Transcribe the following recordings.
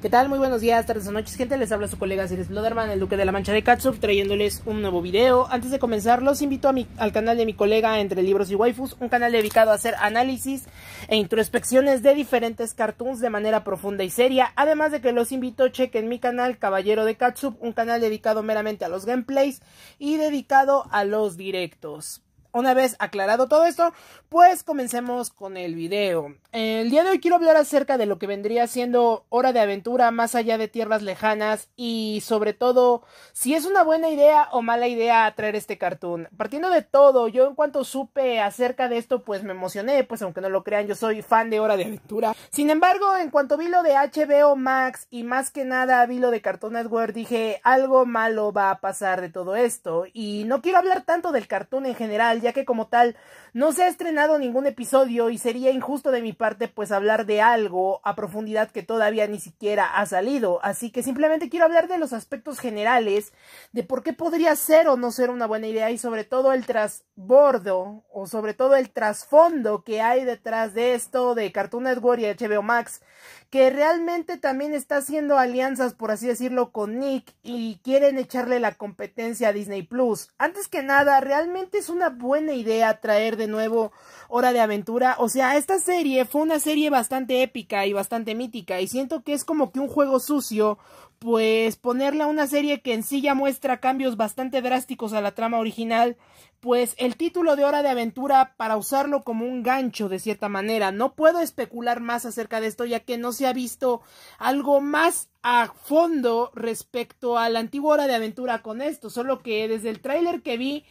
¿Qué tal? Muy buenos días, tardes o noches, gente. Les habla su colega Ceres Loderman, el Duque de la Mancha de Katsup, trayéndoles un nuevo video. Antes de comenzar, los invito al canal de mi colega Entre Libros y Waifus, un canal dedicado a hacer análisis e introspecciones de diferentes cartoons de manera profunda y seria. Además de que los invito, a chequen mi canal Caballero de Katsup, un canal dedicado meramente a los gameplays y dedicado a los directos. Una vez aclarado todo esto, pues comencemos con el video. El día de hoy quiero hablar acerca de lo que vendría siendo Hora de Aventura más allá de tierras lejanas y sobre todo si es una buena idea o mala idea traer este cartoon. Partiendo de todo, yo en cuanto supe acerca de esto pues me emocioné, pues aunque no lo crean yo soy fan de Hora de Aventura. Sin embargo, en cuanto vi lo de HBO Max y más que nada vi lo de Cartoon Network dije algo malo va a pasar de todo esto y no quiero hablar tanto del cartoon en general ya que como tal no se ha estrenado ningún episodio y sería injusto de mi parte pues hablar de algo a profundidad que todavía ni siquiera ha salido, así que simplemente quiero hablar de los aspectos generales de por qué podría ser o no ser una buena idea y sobre todo el trasbordo o sobre todo el trasfondo que hay detrás de esto de Cartoon Network y HBO Max, que realmente también está haciendo alianzas por así decirlo con Nick y quieren echarle la competencia a Disney Plus. Antes que nada, realmente es una buena idea traer de nuevo Hora de Aventura. O sea, esta serie fue una serie bastante épica y bastante mítica. Y siento que es como que un juego sucio, pues ponerla una serie que en sí ya muestra cambios bastante drásticos a la trama original. Pues el título de Hora de Aventura para usarlo como un gancho de cierta manera. No puedo especular más acerca de esto ya que no se ha visto algo más a fondo respecto a la antigua Hora de Aventura con esto. Solo que desde el tráiler que vi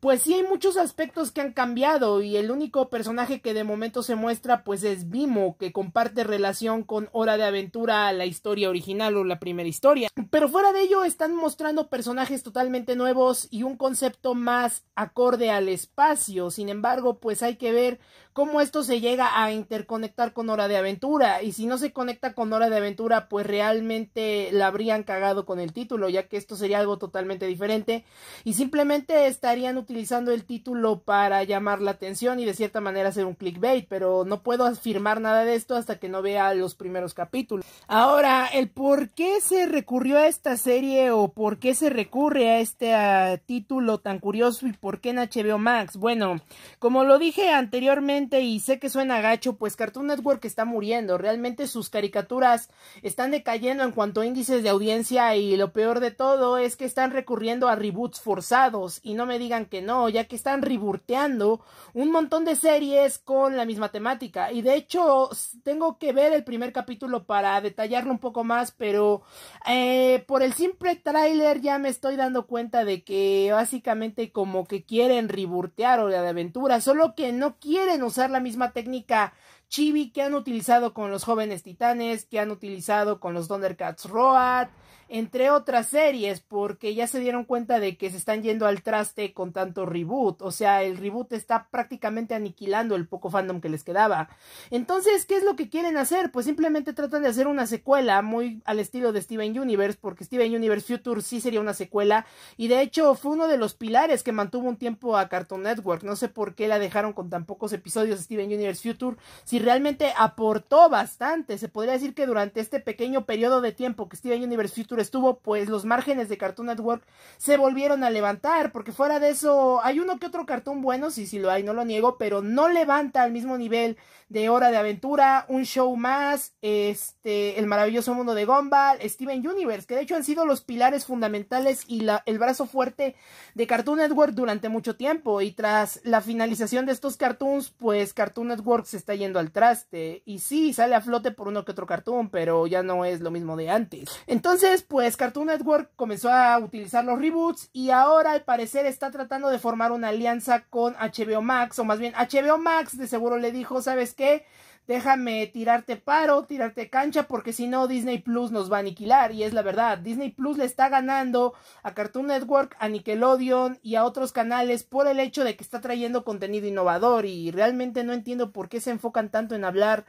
pues sí hay muchos aspectos que han cambiado y el único personaje que de momento se muestra pues es Bimo, que comparte relación con Hora de Aventura, la historia original o la primera historia. Pero fuera de ello están mostrando personajes totalmente nuevos y un concepto más acorde al espacio. Sin embargo, pues hay que ver cómo esto se llega a interconectar con Hora de Aventura. Y si no se conecta con Hora de Aventura, pues realmente la habrían cagado con el título, ya que esto sería algo totalmente diferente. Y simplemente estarían utilizando el título para llamar la atención y de cierta manera hacer un clickbait, pero no puedo afirmar nada de esto hasta que no vea los primeros capítulos. Ahora, el por qué se recurrió a esta serie o por qué se recurre a este título tan curioso y por qué en HBO Max. Bueno, como lo dije anteriormente, y sé que suena gacho, pues Cartoon Network está muriendo. Realmente sus caricaturas están decayendo en cuanto a índices de audiencia y lo peor de todo es que están recurriendo a reboots forzados. Y no me digan que no, ya que están riburteando un montón de series con la misma temática. Y de hecho, tengo que ver el primer capítulo para detallarlo un poco más, pero eh, por el simple tráiler ya me estoy dando cuenta de que básicamente como que quieren rebootear o de aventura, solo que no quieren usar usar la misma técnica chibi que han utilizado con los jóvenes titanes, que han utilizado con los Thundercats Road, entre otras series, porque ya se dieron cuenta de que se están yendo al traste con tanto reboot, o sea, el reboot está prácticamente aniquilando el poco fandom que les quedaba. Entonces, ¿qué es lo que quieren hacer? Pues simplemente tratan de hacer una secuela muy al estilo de Steven Universe, porque Steven Universe Future sí sería una secuela, y de hecho fue uno de los pilares que mantuvo un tiempo a Cartoon Network, no sé por qué la dejaron con tan pocos episodios Steven Universe Future, si realmente aportó bastante, se podría decir que durante este pequeño periodo de tiempo que Steven Universe Future estuvo, pues los márgenes de Cartoon Network se volvieron a levantar, porque fuera de eso hay uno que otro cartón bueno, si si lo hay, no lo niego, pero no levanta al mismo nivel de Hora de Aventura, Un Show Más, este, El Maravilloso Mundo de Gumball, Steven Universe, que de hecho han sido los pilares fundamentales y la, el brazo fuerte de Cartoon Network durante mucho tiempo, y tras la finalización de estos cartoons, pues Cartoon Network se está yendo al traste, y sí, sale a flote por uno que otro cartoon, pero ya no es lo mismo de antes. Entonces, pues Cartoon Network comenzó a utilizar los reboots y ahora al parecer está tratando de formar una alianza con HBO Max, o más bien HBO Max de seguro le dijo, ¿sabes qué? déjame tirarte paro, tirarte cancha, porque si no Disney Plus nos va a aniquilar. Y es la verdad, Disney Plus le está ganando a Cartoon Network, a Nickelodeon y a otros canales por el hecho de que está trayendo contenido innovador. Y realmente no entiendo por qué se enfocan tanto en hablar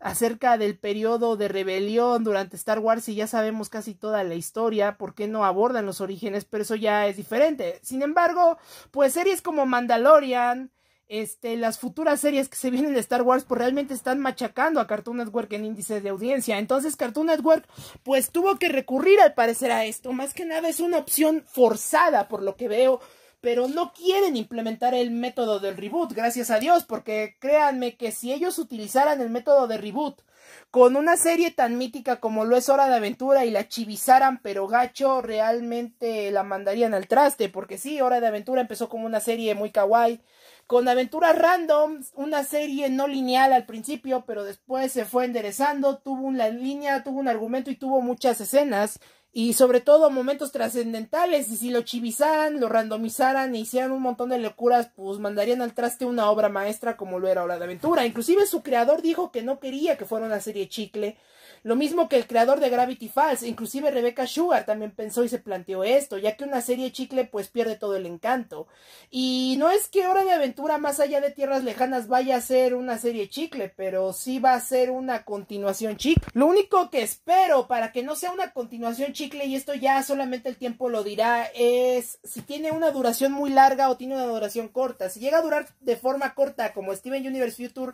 acerca del periodo de rebelión durante Star Wars y ya sabemos casi toda la historia, por qué no abordan los orígenes, pero eso ya es diferente. Sin embargo, pues series como Mandalorian, este, las futuras series que se vienen de Star Wars, pues realmente están machacando a Cartoon Network en índices de audiencia. Entonces Cartoon Network, pues tuvo que recurrir al parecer a esto. Más que nada es una opción forzada, por lo que veo. Pero no quieren implementar el método del reboot, gracias a Dios, porque créanme que si ellos utilizaran el método de reboot con una serie tan mítica como lo es Hora de Aventura y la chivizaran, pero gacho, realmente la mandarían al traste, porque sí, Hora de Aventura empezó como una serie muy kawaii con aventuras random, una serie no lineal al principio, pero después se fue enderezando, tuvo una línea, tuvo un argumento y tuvo muchas escenas y sobre todo momentos trascendentales. Y si lo chivizaran, lo randomizaran e hicieran un montón de locuras, pues mandarían al traste una obra maestra como lo era Hora de Aventura. Inclusive su creador dijo que no quería que fuera una serie chicle. Lo mismo que el creador de Gravity Falls, inclusive Rebecca Sugar también pensó y se planteó esto, ya que una serie chicle pues pierde todo el encanto. Y no es que Hora de Aventura más allá de Tierras Lejanas vaya a ser una serie chicle, pero sí va a ser una continuación chicle. Lo único que espero para que no sea una continuación chicle chicle y esto ya solamente el tiempo lo dirá es si tiene una duración muy larga o tiene una duración corta. Si llega a durar de forma corta como Steven Universe Future,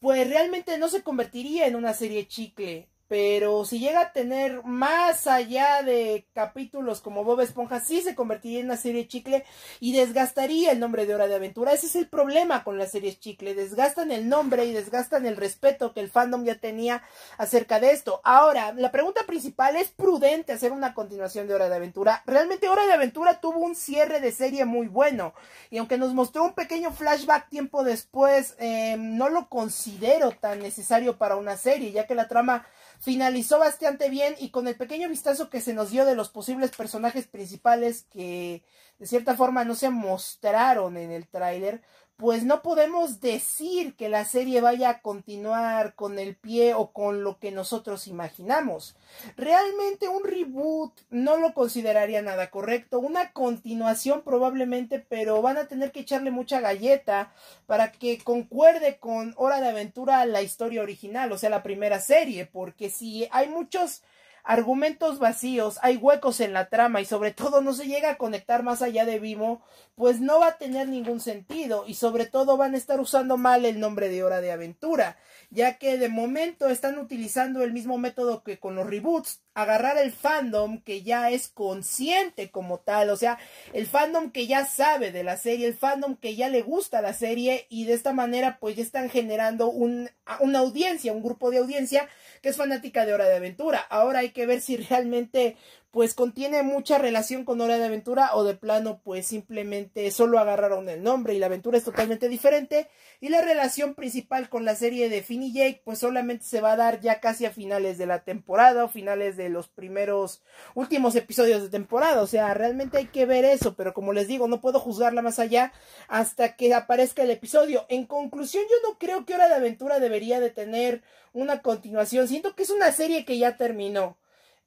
pues realmente no se convertiría en una serie chicle. Pero si llega a tener más allá de capítulos como Bob Esponja, sí se convertiría en una serie chicle y desgastaría el nombre de Hora de Aventura. Ese es el problema con las series chicle. Desgastan el nombre y desgastan el respeto que el fandom ya tenía acerca de esto. Ahora, la pregunta principal es prudente hacer una continuación de Hora de Aventura. Realmente Hora de Aventura tuvo un cierre de serie muy bueno. Y aunque nos mostró un pequeño flashback tiempo después, eh, no lo considero tan necesario para una serie, ya que la trama finalizó bastante bien y con el pequeño vistazo que se nos dio de los posibles personajes principales que de cierta forma no se mostraron en el tráiler, pues no podemos decir que la serie vaya a continuar con el pie o con lo que nosotros imaginamos. Realmente un reboot no lo consideraría nada correcto, una continuación probablemente, pero van a tener que echarle mucha galleta para que concuerde con Hora de Aventura la historia original, o sea, la primera serie, porque si hay muchos argumentos vacíos, hay huecos en la trama y sobre todo no se llega a conectar más allá de Vimo, pues no va a tener ningún sentido y sobre todo van a estar usando mal el nombre de Hora de Aventura ya que de momento están utilizando el mismo método que con los reboots, agarrar el fandom que ya es consciente como tal, o sea, el fandom que ya sabe de la serie, el fandom que ya le gusta la serie y de esta manera pues ya están generando un, una audiencia, un grupo de audiencia que es fanática de Hora de Aventura. Ahora hay que ver si realmente pues contiene mucha relación con Hora de Aventura o de plano pues simplemente solo agarraron el nombre y la aventura es totalmente diferente y la relación principal con la serie de Finn y Jake pues solamente se va a dar ya casi a finales de la temporada o finales de los primeros últimos episodios de temporada o sea realmente hay que ver eso pero como les digo no puedo juzgarla más allá hasta que aparezca el episodio en conclusión yo no creo que Hora de Aventura debería de tener una continuación siento que es una serie que ya terminó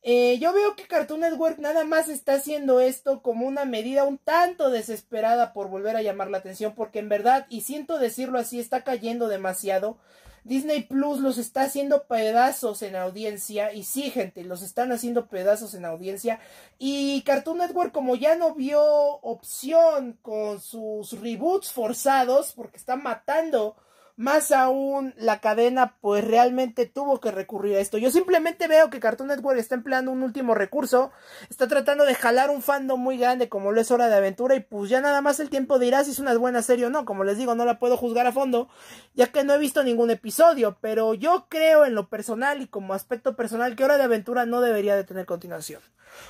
eh, yo veo que Cartoon Network nada más está haciendo esto como una medida un tanto desesperada por volver a llamar la atención, porque en verdad, y siento decirlo así, está cayendo demasiado. Disney Plus los está haciendo pedazos en audiencia, y sí, gente, los están haciendo pedazos en audiencia. Y Cartoon Network, como ya no vio opción con sus reboots forzados, porque están matando más aún, la cadena pues realmente tuvo que recurrir a esto. Yo simplemente veo que Cartoon Network está empleando un último recurso, está tratando de jalar un fando muy grande como lo es Hora de Aventura y pues ya nada más el tiempo dirá si es una buena serie o no. Como les digo, no la puedo juzgar a fondo, ya que no he visto ningún episodio, pero yo creo en lo personal y como aspecto personal que Hora de Aventura no debería de tener continuación.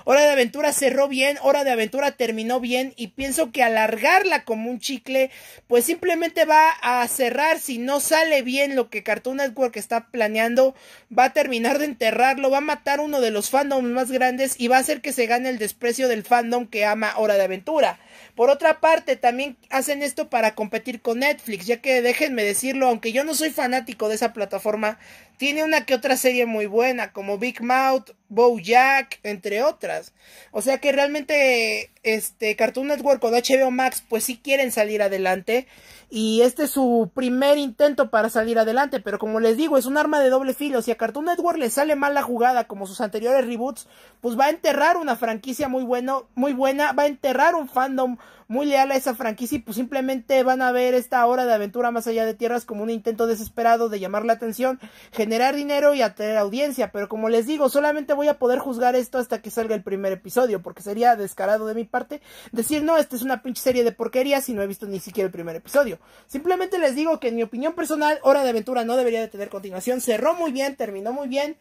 Hora de Aventura cerró bien, Hora de Aventura terminó bien y pienso que alargarla como un chicle, pues simplemente va a cerrar si no sale bien lo que Cartoon Network está planeando, va a terminar de enterrarlo, va a matar uno de los fandoms más grandes y va a hacer que se gane el desprecio del fandom que ama Hora de Aventura. Por otra parte, también hacen esto para competir con Netflix, ya que déjenme decirlo, aunque yo no soy fanático de esa plataforma, tiene una que otra serie muy buena, como Big Mouth, Bojack, entre otras. O sea que realmente este Cartoon Network o HBO Max pues si quieren salir adelante y este es su primer intento para salir adelante, pero como les digo, es un arma de doble filo, si a Cartoon Network le sale mal la jugada como sus anteriores reboots, pues va a enterrar una franquicia muy bueno, muy buena, va a enterrar un fandom muy leal a esa franquicia y pues simplemente van a ver esta hora de aventura más allá de tierras como un intento desesperado de llamar la atención, generar dinero y atraer audiencia, pero como les digo, solamente voy a poder juzgar esto hasta que salga el primer episodio, porque sería descarado de mi parte decir, no, esta es una pinche serie de porquerías si no he visto ni siquiera el primer episodio. Simplemente les digo que en mi opinión personal, Hora de Aventura no debería de tener continuación, cerró muy bien, terminó muy bien,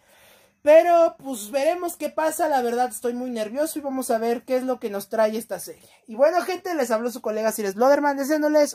pero pues veremos qué pasa, la verdad estoy muy nervioso y vamos a ver qué es lo que nos trae esta serie. Y bueno gente, les habló su colega Cires Bloderman deseándoles